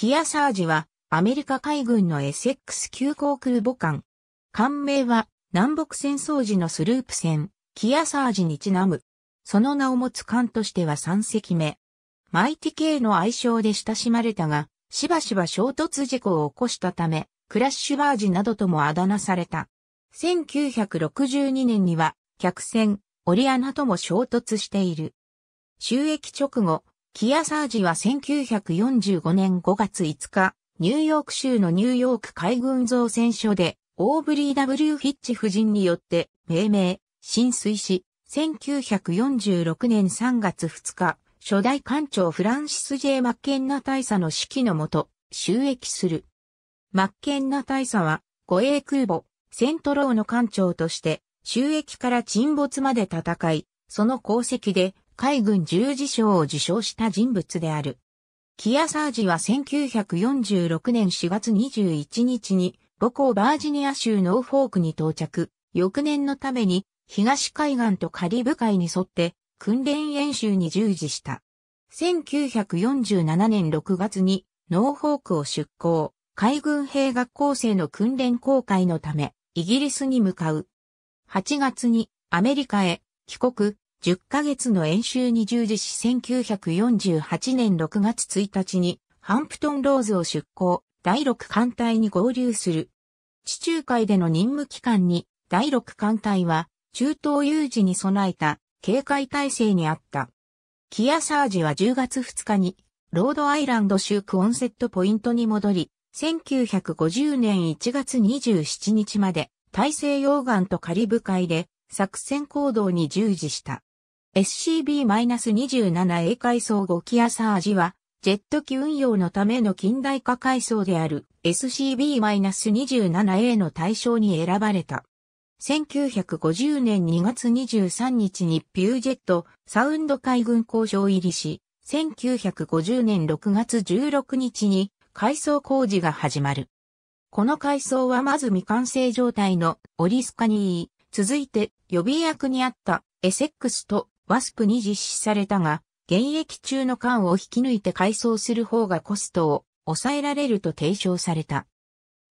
キアサージはアメリカ海軍の SX 級航空母艦。艦名は南北戦争時のスループ船、キアサージにちなむ。その名を持つ艦としては3隻目。マイティ系の愛称で親しまれたが、しばしば衝突事故を起こしたため、クラッシュバージなどともあだ名された。1962年には、客船、オリアナとも衝突している。収益直後、キアサージは1945年5月5日、ニューヨーク州のニューヨーク海軍造船所で、オーブリー・ W・ フィッチ夫人によって命名、浸水し、1946年3月2日、初代艦長フランシス・ J・ マッケンナ大佐の指揮のもと、収益する。マッケンナ大佐は、護衛空母、セントローの艦長として、収益から沈没まで戦い、その功績で海軍十字章を受章した人物である。キアサージは1946年4月21日に母校バージニア州ノーフォークに到着。翌年のために東海岸とカリブ海に沿って訓練演習に従事した。1947年6月にノーフォークを出港、海軍兵学校生の訓練公開のためイギリスに向かう。8月にアメリカへ帰国、10ヶ月の演習に従事し1948年6月1日にハンプトンローズを出港、第6艦隊に合流する。地中海での任務期間に第6艦隊は中東有事に備えた警戒態勢にあった。キアサージは10月2日にロードアイランド州クオンセットポイントに戻り、1950年1月27日まで大西洋岸とカリブ海で作戦行動に従事した。SCB-27A 階層アサージは、ジェット機運用のための近代化階層である SCB-27A の対象に選ばれた。1950年2月23日にピュージェットサウンド海軍交渉入りし、1950年6月16日に改装工事が始まる。この改装はまず未完成状態のオリスカニー、続いて予備役にあったエセックスとワスプに実施されたが、現役中の缶を引き抜いて改装する方がコストを抑えられると提唱された。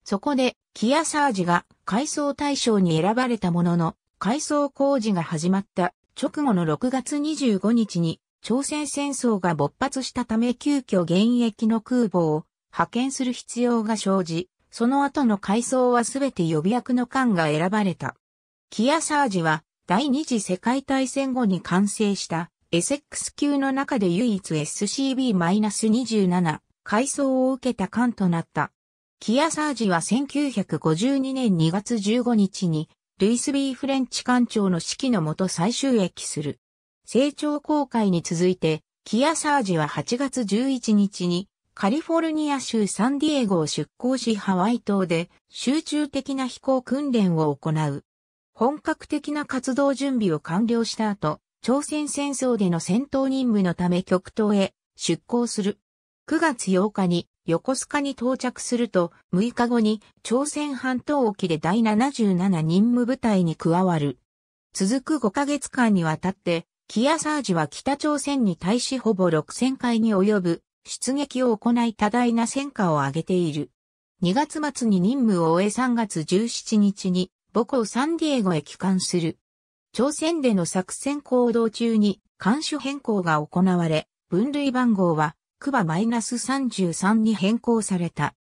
そこで、キアサージが改装対象に選ばれたものの、改装工事が始まった直後の6月25日に、朝鮮戦争が勃発したため急遽現役の空母を派遣する必要が生じ、その後の改装はすべて予備役の艦が選ばれた。キアサージは第二次世界大戦後に完成した SX 級の中で唯一 SCB-27 改装を受けた艦となった。キアサージは1952年2月15日にルイス・ビー・フレンチ艦長の指揮のもと最終駅する。成長公開に続いて、キアサージは8月11日にカリフォルニア州サンディエゴを出港しハワイ島で集中的な飛行訓練を行う。本格的な活動準備を完了した後、朝鮮戦争での戦闘任務のため極東へ出港する。9月8日に横須賀に到着すると、6日後に朝鮮半島沖で第77任務部隊に加わる。続く5ヶ月間にわたって、キアサージは北朝鮮に対しほぼ6000回に及ぶ出撃を行い多大な戦果を上げている。2月末に任務を終え3月17日に母校サンディエゴへ帰還する。朝鮮での作戦行動中に艦種変更が行われ、分類番号はクバ -33 に変更された。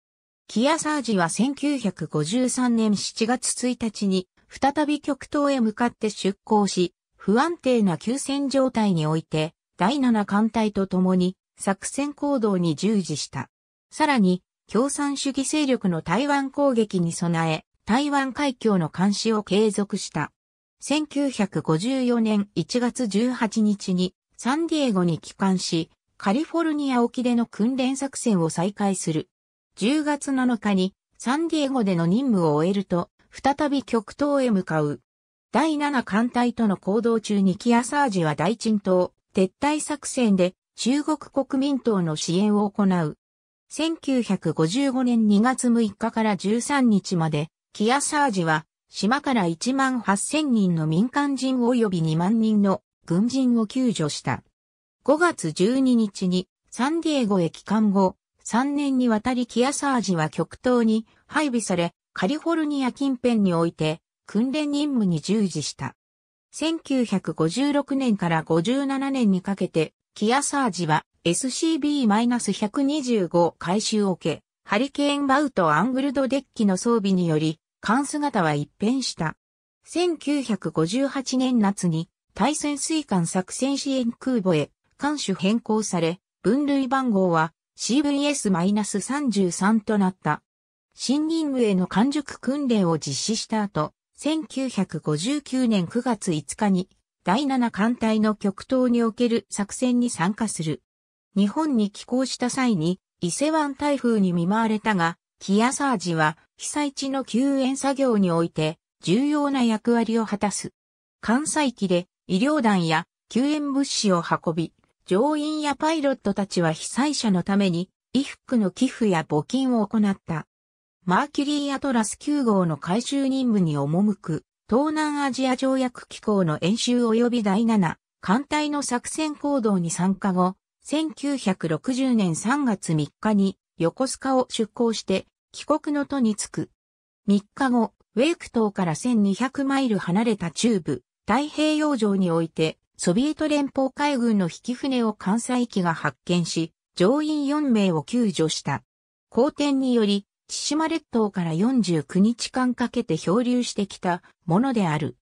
キアサージは1953年7月1日に再び極東へ向かって出港し、不安定な休戦状態において第7艦隊と共に作戦行動に従事した。さらに共産主義勢力の台湾攻撃に備え、台湾海峡の監視を継続した。1954年1月18日にサンディエゴに帰還し、カリフォルニア沖での訓練作戦を再開する。10月7日にサンディエゴでの任務を終えると、再び極東へ向かう。第7艦隊との行動中にキアサージは大沈島、撤退作戦で中国国民党の支援を行う。1955年2月6日から13日までキアサージは、島から1万8000人の民間人及び2万人の軍人を救助した。5月12日にサンディエゴへ帰還後、3年にわたりキアサージは極東に配備され、カリフォルニア近辺において訓練任務に従事した。1956年から57年にかけて、キアサージは SCB-125 回収を受け、ハリケーンバウトアングルドデッキの装備により、艦姿は一変した。1958年夏に、対潜水艦作戦支援空母へ、艦種変更され、分類番号は CVS-33 となった。新任務への完熟訓練を実施した後、1959年9月5日に第7艦隊の極東における作戦に参加する。日本に寄港した際に伊勢湾台風に見舞われたが、キアサージは被災地の救援作業において重要な役割を果たす。関西機で医療団や救援物資を運び、乗員やパイロットたちは被災者のために衣服の寄付や募金を行った。マーキュリーアトラス9号の回収任務に赴く、東南アジア条約機構の演習及び第7、艦隊の作戦行動に参加後、1960年3月3日に横須賀を出港して帰国の途に着く。3日後、ウェイク島から1200マイル離れた中部、太平洋上において、ソビエト連邦海軍の引き船を関西機が発見し、乗員4名を救助した。好天により、千島列島から49日間かけて漂流してきたものである。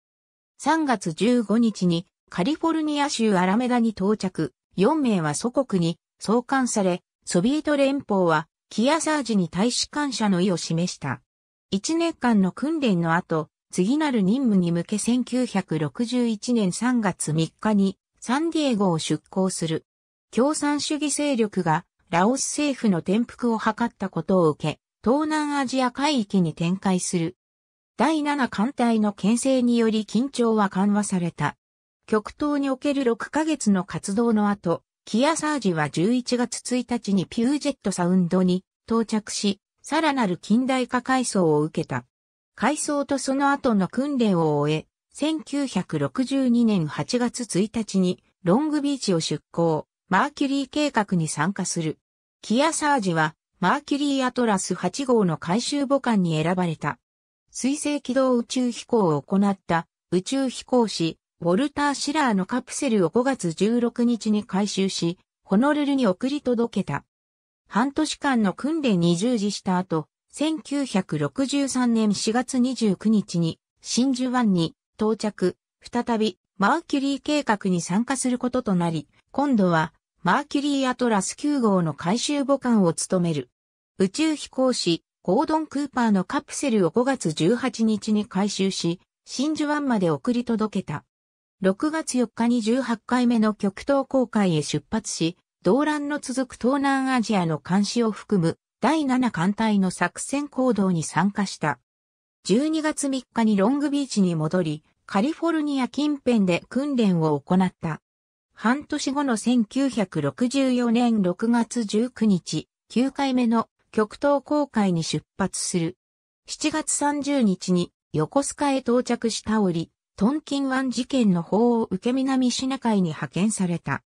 3月15日にカリフォルニア州アラメダに到着、4名は祖国に送還され、ソビエト連邦はキアサージに大使感謝の意を示した。1年間の訓練の後、次なる任務に向け1961年3月3日にサンディエゴを出港する。共産主義勢力がラオス政府の転覆を図ったことを受け、東南アジア海域に展開する。第7艦隊の牽制により緊張は緩和された。極東における6ヶ月の活動の後、キアサージは11月1日にピュージェットサウンドに到着し、さらなる近代化改装を受けた。改装とその後の訓練を終え、1962年8月1日にロングビーチを出港、マーキュリー計画に参加する。キアサージはマーキュリーアトラス8号の回収母艦に選ばれた。水星軌道宇宙飛行を行った宇宙飛行士ウォルター・シラーのカプセルを5月16日に回収し、ホノルルに送り届けた。半年間の訓練に従事した後、1963年4月29日に真珠湾に到着、再びマーキュリー計画に参加することとなり、今度はマーキュリーアトラス9号の回収母艦を務める。宇宙飛行士、ゴードン・クーパーのカプセルを5月18日に回収し、真珠湾まで送り届けた。6月4日に18回目の極東航海へ出発し、動乱の続く東南アジアの監視を含む第7艦隊の作戦行動に参加した。12月3日にロングビーチに戻り、カリフォルニア近辺で訓練を行った。半年後の1964年6月19日、9回目の極東航海に出発する。7月30日に横須賀へ到着した折、トンキン湾事件の法を受け南シナ海に派遣された。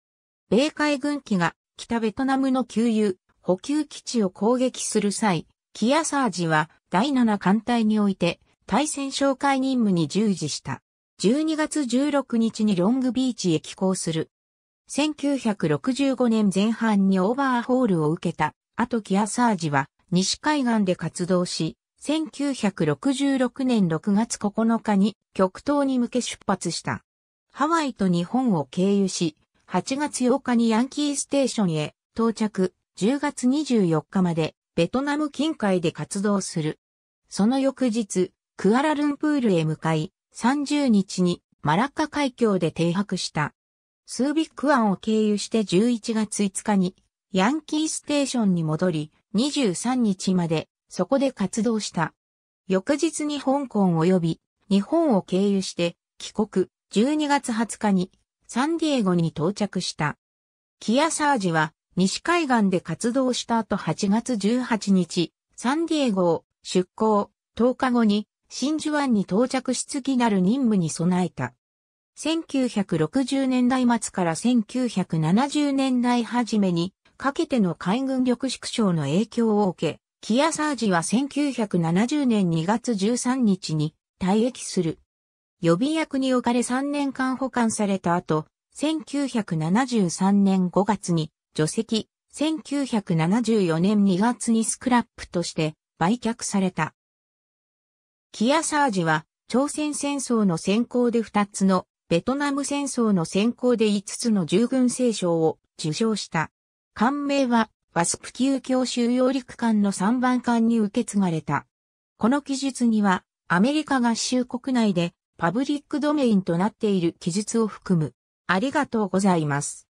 米海軍機が北ベトナムの給油、補給基地を攻撃する際、キアサージは第7艦隊において対戦哨戒任務に従事した。12月16日にロングビーチへ寄港する。1965年前半にオーバーホールを受けた後キアサージは西海岸で活動し、1966年6月9日に極東に向け出発した。ハワイと日本を経由し、8月8日にヤンキーステーションへ到着、10月24日までベトナム近海で活動する。その翌日、クアラルンプールへ向かい、30日にマラッカ海峡で停泊した。スービック湾を経由して11月5日にヤンキーステーションに戻り、23日までそこで活動した。翌日に香港及び日本を経由して帰国12月20日にサンディエゴに到着した。キアサージは西海岸で活動した後8月18日、サンディエゴを出港10日後に真珠湾に到着し次なる任務に備えた。1960年代末から1970年代初めにかけての海軍力縮小の影響を受け、キアサージは1970年2月13日に退役する。予備役に置かれ3年間保管された後、1973年5月に除籍、1974年2月にスクラップとして売却された。キアサージは朝鮮戦争の先行で2つの、ベトナム戦争の先行で5つの従軍聖賞を受賞した。官名はワスプ級教習揚陸艦の3番艦に受け継がれた。この記述には、アメリカ合衆国内でパブリックドメインとなっている記述を含む。ありがとうございます。